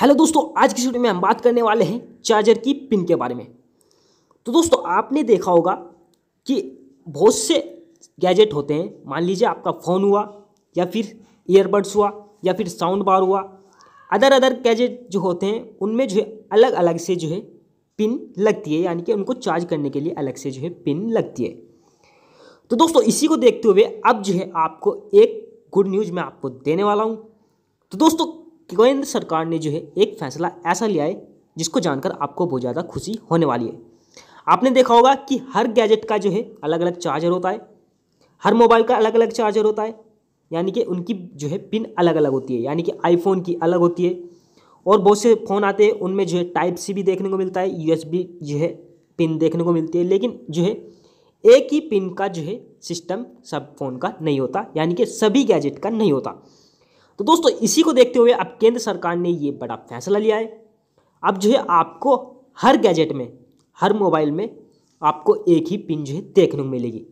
hello दोस्तों आज की वीडियो में हम बात करने वाले हैं चार्जर की पिन के बारे में तो दोस्तों आपने देखा होगा कि बहुत से गैजेट होते हैं मान लीजिए आपका फ़ोन हुआ या फिर ईयरबड्स हुआ या फिर साउंड बार हुआ अदर अदर गैजेट जो होते हैं उनमें जो है अलग अलग से जो है पिन लगती है यानी कि उनको चार्ज करने के लिए अलग से जो है पिन लगती है तो दोस्तों इसी को देखते हुए अब जो है आपको एक गुड न्यूज़ मैं आपको देने वाला हूँ तो दोस्तों केंद्र सरकार ने जो है एक फैसला ऐसा लिया है जिसको जानकर आपको बहुत ज़्यादा खुशी होने वाली है आपने देखा होगा कि हर गैजेट का जो है अलग अलग चार्जर होता है हर मोबाइल का अलग अलग चार्जर होता है यानी कि उनकी जो है पिन अलग अलग होती है यानी कि आईफोन की अलग होती है और बहुत से फ़ोन आते हैं उनमें जो है टाइप सी भी देखने को मिलता है यू जो है पिन देखने को मिलती है लेकिन जो है एक ही पिन का जो है सिस्टम सब फ़ोन का नहीं होता यानी कि सभी गैजेट का नहीं होता तो दोस्तों इसी को देखते हुए अब केंद्र सरकार ने ये बड़ा फैसला लिया है अब जो है आपको हर गैजेट में हर मोबाइल में आपको एक ही पिन जो है देखने को मिलेगी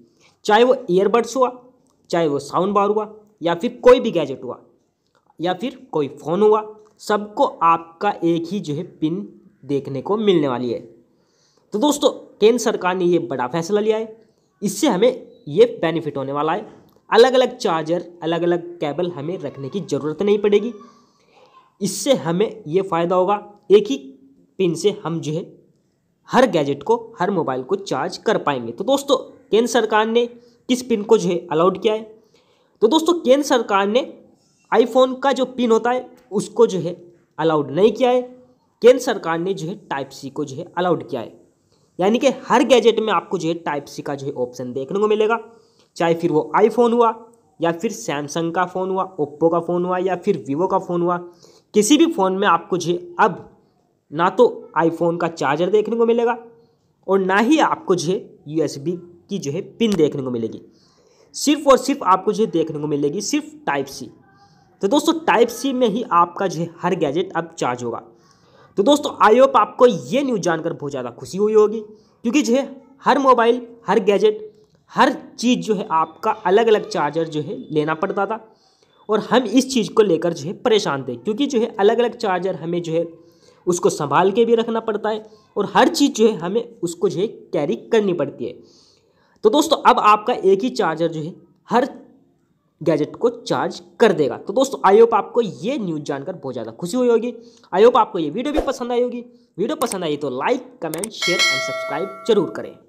चाहे वो ईयरबड्स हुआ चाहे वो साउंड बार हुआ या फिर कोई भी गैजेट हुआ या फिर कोई फ़ोन हुआ सबको आपका एक ही जो है पिन देखने को मिलने वाली है तो दोस्तों केंद्र सरकार ने ये बड़ा फैसला लिया है इससे हमें ये बेनिफिट होने वाला है अलग अलग चार्जर अलग अलग केबल हमें रखने की ज़रूरत नहीं पड़ेगी इससे हमें ये फ़ायदा होगा एक ही पिन से हम जो है हर गैजेट को हर मोबाइल को चार्ज कर पाएंगे तो दोस्तों केंद्र सरकार ने किस पिन को जो है अलाउड किया है तो दोस्तों केंद्र सरकार ने आईफोन का जो पिन होता है उसको जो है अलाउड नहीं किया है केंद्र सरकार ने जो है टाइप सी को जो है अलाउड किया है यानी कि हर गैजेट में आपको जो है टाइप सी का जो है ऑप्शन देखने को मिलेगा चाहे फिर वो आईफोन हुआ या फिर सैमसंग का फ़ोन हुआ ओप्पो का फ़ोन हुआ या फिर वीवो का फ़ोन हुआ किसी भी फ़ोन में आपको जी अब ना तो आईफोन का चार्जर देखने को मिलेगा और ना ही आपको जो है यू की जो है पिन देखने को मिलेगी सिर्फ और सिर्फ आपको जो है देखने को मिलेगी सिर्फ टाइप सी तो दोस्तों टाइप सी में ही आपका जो है हर गैजेट अब चार्ज होगा तो दोस्तों आई होप आपको ये न्यूज़ जानकर बहुत ज़्यादा खुशी हुई होगी क्योंकि जो है हर मोबाइल हर गैजेट हर चीज़ जो है आपका अलग अलग चार्जर जो है लेना पड़ता था और हम इस चीज़ को लेकर जो है परेशान थे क्योंकि जो है अलग अलग चार्जर हमें जो है उसको संभाल के भी रखना पड़ता है और हर चीज़ जो है हमें उसको जो है कैरी करनी पड़ती है तो दोस्तों अब आपका एक ही चार्जर जो है हर गैजेट को चार्ज कर देगा तो दोस्तों आई होप आपको ये न्यूज़ जानकर बहुत ज़्यादा खुशी हुई होगी आई होप आपको ये वीडियो भी पसंद आई होगी वीडियो पसंद आई तो like comment share and subscribe जरूर करें